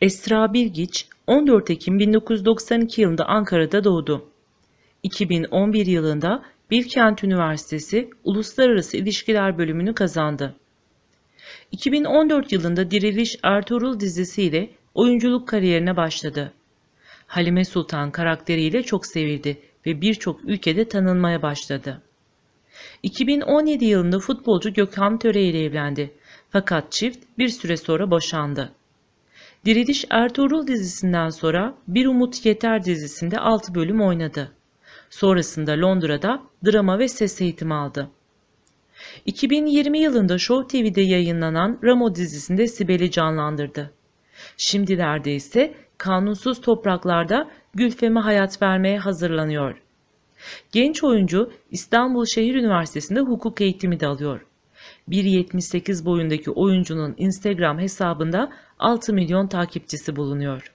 Esra Bilgiç 14 Ekim 1992 yılında Ankara'da doğdu. 2011 yılında Bilkent Üniversitesi Uluslararası İlişkiler bölümünü kazandı. 2014 yılında Diriliş Ertuğrul dizisiyle oyunculuk kariyerine başladı. Halime Sultan karakteriyle çok sevildi ve birçok ülkede tanınmaya başladı. 2017 yılında futbolcu Gökhan Töre ile evlendi. Fakat çift bir süre sonra boşandı. Diriliş Ertuğrul dizisinden sonra Bir Umut Yeter dizisinde 6 bölüm oynadı. Sonrasında Londra'da drama ve ses eğitimi aldı. 2020 yılında Show TV'de yayınlanan Ramo dizisinde Sibel'i canlandırdı. Şimdilerde ise kanunsuz topraklarda Gülfem'e hayat vermeye hazırlanıyor. Genç oyuncu İstanbul Şehir Üniversitesi'nde hukuk eğitimi de alıyor. 1.78 boyundaki oyuncunun Instagram hesabında 6 milyon takipçisi bulunuyor.